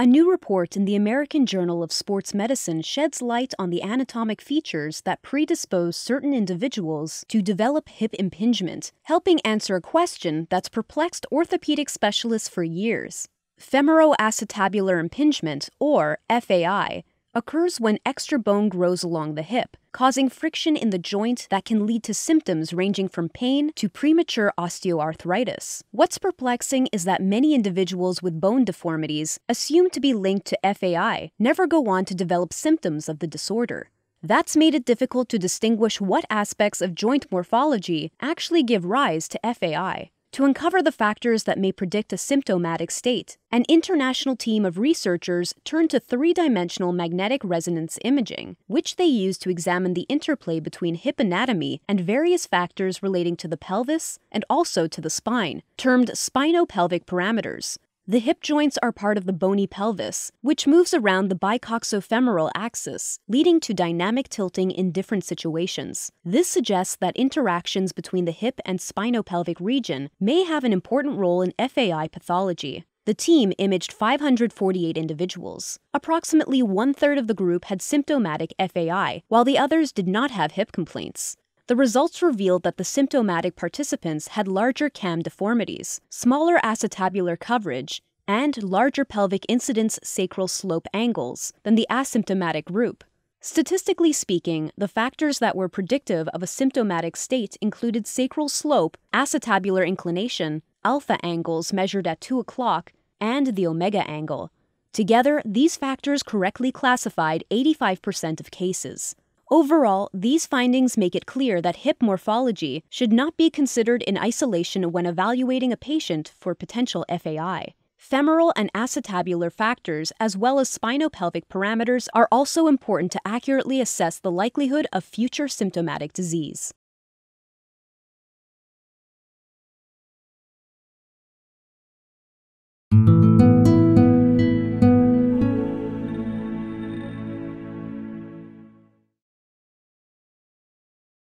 A new report in the American Journal of Sports Medicine sheds light on the anatomic features that predispose certain individuals to develop hip impingement, helping answer a question that's perplexed orthopedic specialists for years. Femoroacetabular impingement, or FAI, occurs when extra bone grows along the hip, causing friction in the joint that can lead to symptoms ranging from pain to premature osteoarthritis. What's perplexing is that many individuals with bone deformities, assumed to be linked to FAI, never go on to develop symptoms of the disorder. That's made it difficult to distinguish what aspects of joint morphology actually give rise to FAI. To uncover the factors that may predict a symptomatic state, an international team of researchers turned to three dimensional magnetic resonance imaging, which they used to examine the interplay between hip anatomy and various factors relating to the pelvis and also to the spine, termed spinopelvic parameters, the hip joints are part of the bony pelvis, which moves around the bicoxofemoral axis, leading to dynamic tilting in different situations. This suggests that interactions between the hip and spinopelvic region may have an important role in FAI pathology. The team imaged 548 individuals. Approximately one third of the group had symptomatic FAI, while the others did not have hip complaints. The results revealed that the symptomatic participants had larger CAM deformities, smaller acetabular coverage, and larger pelvic incidence sacral slope angles than the asymptomatic group. Statistically speaking, the factors that were predictive of a symptomatic state included sacral slope, acetabular inclination, alpha angles measured at 2 o'clock, and the omega angle. Together, these factors correctly classified 85% of cases. Overall, these findings make it clear that hip morphology should not be considered in isolation when evaluating a patient for potential FAI. Femoral and acetabular factors, as well as spinopelvic parameters, are also important to accurately assess the likelihood of future symptomatic disease.